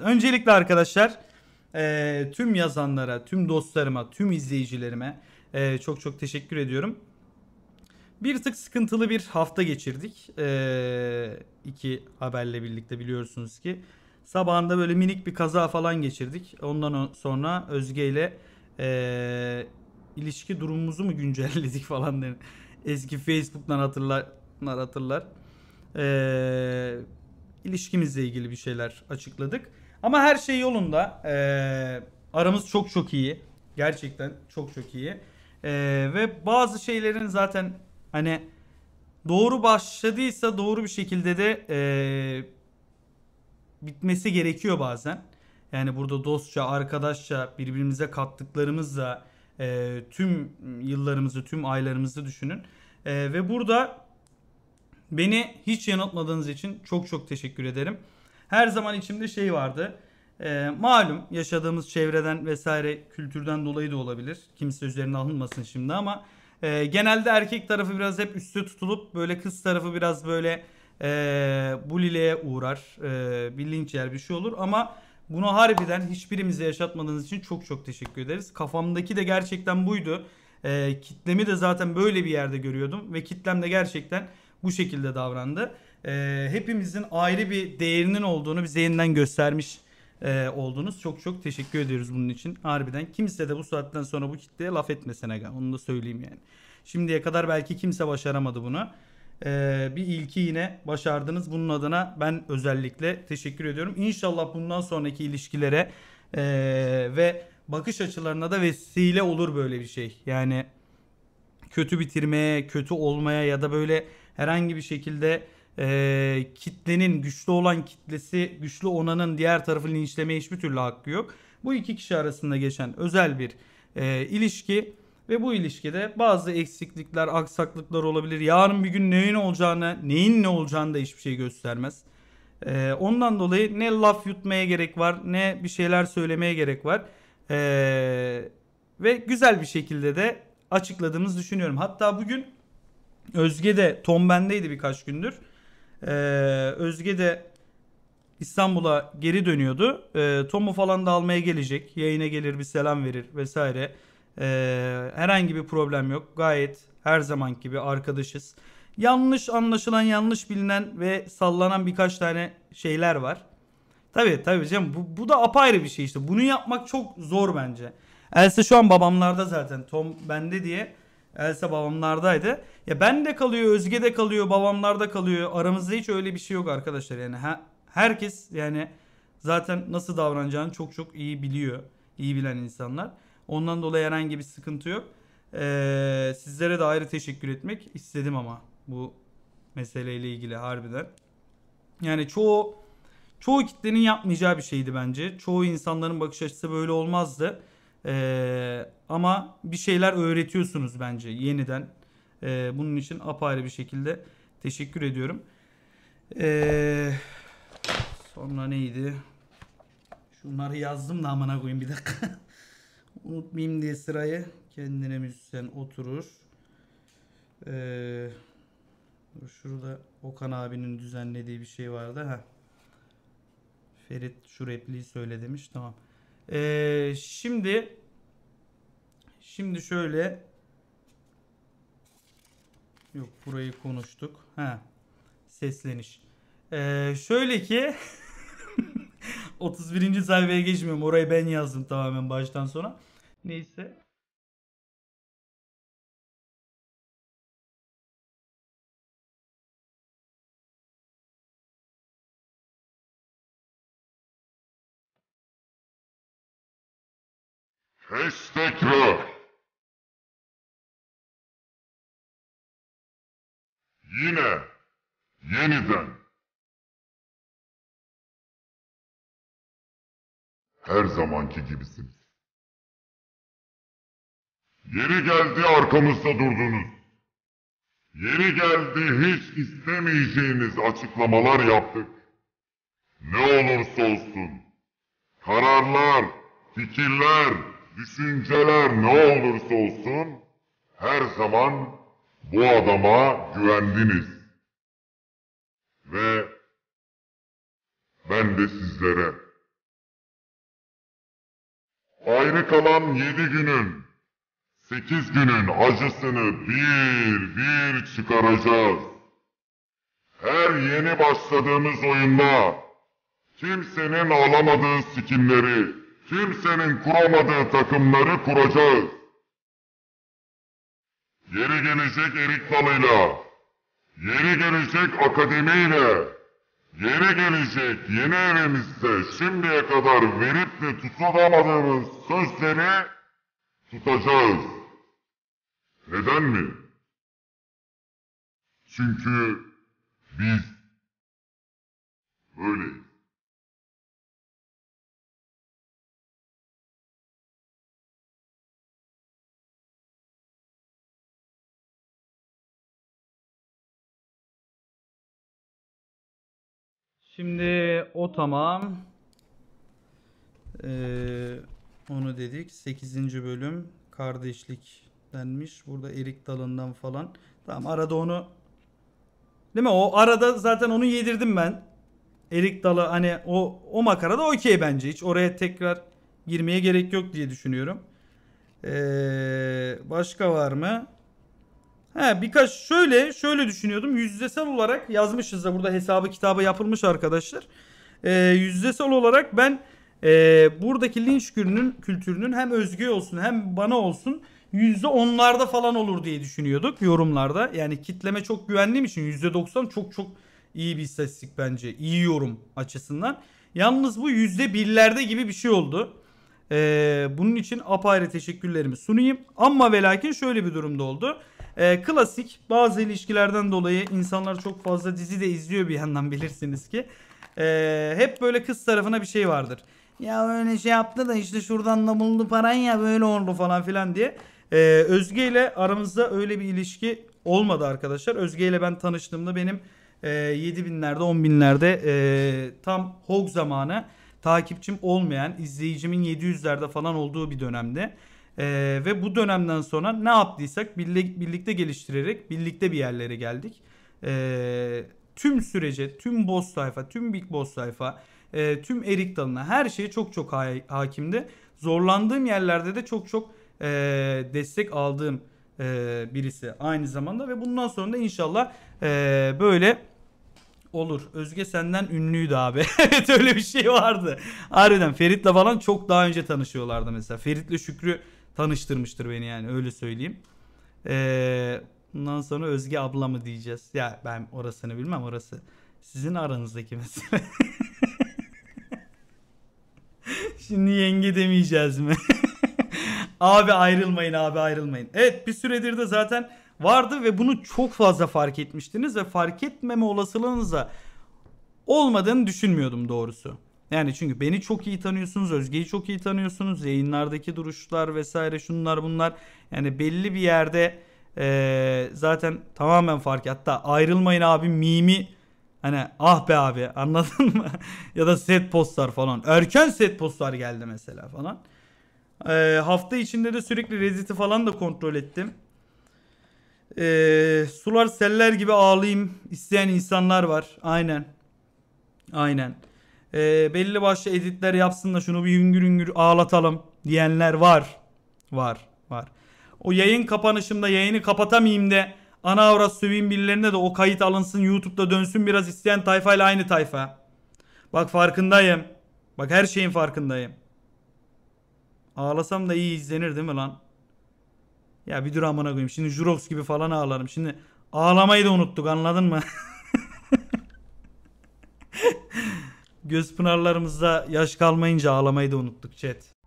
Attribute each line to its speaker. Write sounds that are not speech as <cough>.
Speaker 1: Öncelikle arkadaşlar e, tüm yazanlara, tüm dostlarıma, tüm izleyicilerime e, çok çok teşekkür ediyorum. Bir tık sıkıntılı bir hafta geçirdik. E, iki haberle birlikte biliyorsunuz ki. Sabahında böyle minik bir kaza falan geçirdik. Ondan sonra Özge ile e, ilişki durumumuzu mu <laughs> güncelledik falan dedi. Eski Facebook'tan hatırlar hatırlar. E, ilişkimizle ilgili bir şeyler açıkladık. Ama her şey yolunda. Ee, aramız çok çok iyi. Gerçekten çok çok iyi. Ee, ve bazı şeylerin zaten hani doğru başladıysa doğru bir şekilde de ee, bitmesi gerekiyor bazen. Yani burada dostça, arkadaşça, birbirimize kattıklarımızla e, tüm yıllarımızı, tüm aylarımızı düşünün. E, ve burada beni hiç yanıltmadığınız için çok çok teşekkür ederim her zaman içimde şey vardı. E, malum yaşadığımız çevreden vesaire kültürden dolayı da olabilir. Kimse üzerine alınmasın şimdi ama e, genelde erkek tarafı biraz hep üstte tutulup böyle kız tarafı biraz böyle e, buliliğe uğrar. E, bir linç yer bir şey olur ama bunu harbiden hiçbirimize yaşatmadığınız için çok çok teşekkür ederiz. Kafamdaki de gerçekten buydu. E, kitlemi de zaten böyle bir yerde görüyordum ve kitlem de gerçekten bu şekilde davrandı e, hepimizin ayrı bir değerinin olduğunu bize yeniden göstermiş e, oldunuz. Çok çok teşekkür ediyoruz bunun için. Harbiden kimse de bu saatten sonra bu kitleye laf etmesene. aga. Onu da söyleyeyim yani. Şimdiye kadar belki kimse başaramadı bunu. E, bir ilki yine başardınız. Bunun adına ben özellikle teşekkür ediyorum. İnşallah bundan sonraki ilişkilere e, ve bakış açılarına da vesile olur böyle bir şey. Yani kötü bitirmeye, kötü olmaya ya da böyle herhangi bir şekilde e, kitlenin güçlü olan kitlesi güçlü onanın diğer tarafı linçlemeye hiçbir türlü hakkı yok. Bu iki kişi arasında geçen özel bir e, ilişki ve bu ilişkide bazı eksiklikler, aksaklıklar olabilir. Yarın bir gün neyin olacağını, neyin ne olacağını da hiçbir şey göstermez. E, ondan dolayı ne laf yutmaya gerek var, ne bir şeyler söylemeye gerek var. E, ve güzel bir şekilde de açıkladığımız düşünüyorum. Hatta bugün Özge de Tom bendeydi birkaç gündür. Ee, Özge de İstanbul'a geri dönüyordu. Ee, Tom'u falan da almaya gelecek. Yayına gelir bir selam verir vesaire. Ee, herhangi bir problem yok. Gayet her zaman gibi arkadaşız. Yanlış anlaşılan, yanlış bilinen ve sallanan birkaç tane şeyler var. Tabii tabii canım bu, bu da apayrı bir şey işte. Bunu yapmak çok zor bence. Else şu an babamlarda zaten Tom bende diye Elsa babamlardaydı. Ya ben de kalıyor, Özge de kalıyor, babamlarda kalıyor. Aramızda hiç öyle bir şey yok arkadaşlar. Yani herkes yani zaten nasıl davranacağını çok çok iyi biliyor. İyi bilen insanlar. Ondan dolayı herhangi bir sıkıntı yok. Ee, sizlere de ayrı teşekkür etmek istedim ama bu meseleyle ilgili harbiden. Yani çoğu çoğu kitlenin yapmayacağı bir şeydi bence. Çoğu insanların bakış açısı böyle olmazdı. Ee, ama bir şeyler öğretiyorsunuz bence yeniden. Ee, bunun için apayrı bir şekilde teşekkür ediyorum. Ee, sonra neydi? Şunları yazdım da amına koyayım bir dakika. <laughs> Unutmayayım diye sırayı. Kendine müzisyen oturur. Ee, şurada Okan abinin düzenlediği bir şey vardı. ha. Ferit şu repliği söyle demiş. Tamam. Ee, şimdi şimdi şöyle yok burayı konuştuk. Ha. Sesleniş. Ee, şöyle ki 31. <laughs> sayfaya geçmiyorum. Orayı ben yazdım tamamen baştan sona. Neyse. Destekrar. Yine. Yeniden. Her zamanki gibisiniz. Yeri geldi arkamızda durdunuz. Yeri geldi hiç istemeyeceğiniz açıklamalar yaptık. Ne olursa olsun. Kararlar, fikirler, Düşünceler ne olursa olsun her zaman bu adama güvendiniz. Ve ben de sizlere. Ayrı kalan yedi günün, sekiz günün acısını bir bir çıkaracağız. Her yeni başladığımız oyunda kimsenin alamadığı skinleri, Kimsenin kuramadığı takımları kuracağız. Yeri gelecek erik dalıyla, yeri gelecek akademiyle, yeri gelecek yeni evimizde şimdiye kadar verip de tutamadığımız sözleri tutacağız. Neden mi? Çünkü biz Şimdi o tamam. Ee, onu dedik. 8. bölüm kardeşlik denmiş. Burada erik dalından falan. Tamam arada onu Değil mi? O arada zaten onu yedirdim ben. Erik dalı hani o o makara da okey bence. Hiç oraya tekrar girmeye gerek yok diye düşünüyorum. Ee, başka var mı? He birkaç şöyle şöyle düşünüyordum. Yüzdesel olarak yazmışız da burada hesabı kitabı yapılmış arkadaşlar. E, yüzdesel olarak ben e, buradaki linç gününün kültürünün hem özgü olsun hem bana olsun yüzde onlarda falan olur diye düşünüyorduk yorumlarda. Yani kitleme çok güvendiğim için yüzde doksan çok çok iyi bir istatistik bence. iyi yorum açısından. Yalnız bu yüzde birlerde gibi bir şey oldu. Ee, bunun için apayrı teşekkürlerimi sunayım. Ama ve lakin şöyle bir durumda oldu. E, klasik bazı ilişkilerden dolayı insanlar çok fazla dizi de izliyor bir yandan bilirsiniz ki. E, hep böyle kız tarafına bir şey vardır. Ya öyle şey yaptı da işte şuradan da buldu paran ya böyle oldu falan filan diye. E, Özge ile aramızda öyle bir ilişki olmadı arkadaşlar. Özge ile ben tanıştığımda benim e, 7 binlerde 10 binlerde e, tam hog zamanı takipçim olmayan izleyicimin 700'lerde falan olduğu bir dönemde. Ee, ve bu dönemden sonra ne yaptıysak birlik, birlikte geliştirerek birlikte bir yerlere geldik. Ee, tüm sürece, tüm boss sayfa, tüm big boss sayfa, e, tüm erik dalına her şeye çok çok ha- hakimdi. Zorlandığım yerlerde de çok çok e, destek aldığım e, birisi aynı zamanda ve bundan sonra da inşallah e, böyle olur. Özge senden ünlüydü abi. <laughs> evet öyle bir şey vardı. Harbiden Ferit'le falan çok daha önce tanışıyorlardı mesela. Ferit'le Şükrü tanıştırmıştır beni yani öyle söyleyeyim. Ee, bundan sonra Özge abla mı diyeceğiz? Ya ben orasını bilmem orası. Sizin aranızdaki mesele. <laughs> Şimdi yenge demeyeceğiz mi? <laughs> abi ayrılmayın abi ayrılmayın. Evet bir süredir de zaten vardı ve bunu çok fazla fark etmiştiniz ve fark etmeme olasılığınıza olmadığını düşünmüyordum doğrusu. Yani çünkü beni çok iyi tanıyorsunuz, Özge'yi çok iyi tanıyorsunuz. Yayınlardaki duruşlar vesaire şunlar bunlar. Yani belli bir yerde e, zaten tamamen fark. Hatta ayrılmayın abi mimi hani ah be abi <laughs> anladın mı? ya da set postlar falan. Erken set postlar geldi mesela falan. E, hafta içinde de sürekli Reddit'i falan da kontrol ettim. E, sular seller gibi ağlayayım isteyen insanlar var. Aynen. Aynen e, belli başlı editler yapsın da şunu bir hüngür hüngür ağlatalım diyenler var. Var. Var. O yayın kapanışımda yayını kapatamayayım de ana avrat söveyim birilerine de o kayıt alınsın YouTube'da dönsün biraz isteyen tayfayla aynı tayfa. Bak farkındayım. Bak her şeyin farkındayım. Ağlasam da iyi izlenir değil mi lan? Ya bir dur amına koyayım. Şimdi Jurox gibi falan ağlarım. Şimdi ağlamayı da unuttuk anladın mı? <laughs> Göz pınarlarımızda yaş kalmayınca ağlamayı da unuttuk chat.